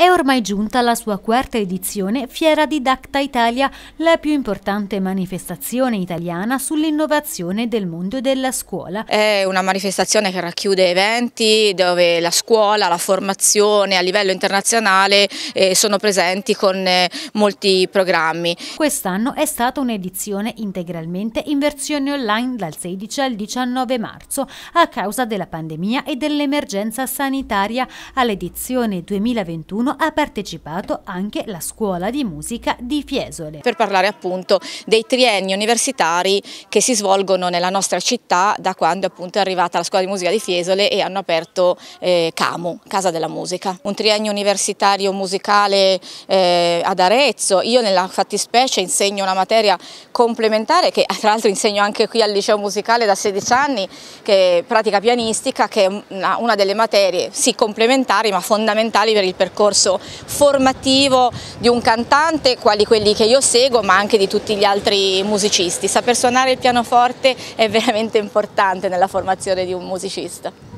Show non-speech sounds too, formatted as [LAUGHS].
È ormai giunta la sua quarta edizione Fiera Didacta Italia, la più importante manifestazione italiana sull'innovazione del mondo della scuola. È una manifestazione che racchiude eventi dove la scuola, la formazione a livello internazionale eh, sono presenti con eh, molti programmi. Quest'anno è stata un'edizione integralmente in versione online dal 16 al 19 marzo a causa della pandemia e dell'emergenza sanitaria. All'edizione 2021 quest'anno ha partecipato anche la Scuola di Musica di Fiesole. Per parlare appunto dei trienni universitari che si svolgono nella nostra città da quando appunto è arrivata la Scuola di Musica di Fiesole e hanno aperto eh, CAMU, Casa della Musica. Un triennio universitario musicale eh, ad Arezzo, io nella fattispecie insegno una materia complementare che [LAUGHS] tra l'altro insegno anche qui al liceo musicale da 16 anni, che è pratica pianistica, che è una, una delle materie sì complementari ma fondamentali per il percorso percorso formativo di un cantante, quali quelli che io seguo, ma anche di tutti gli altri musicisti. Saper suonare il pianoforte è veramente importante nella formazione di un musicista.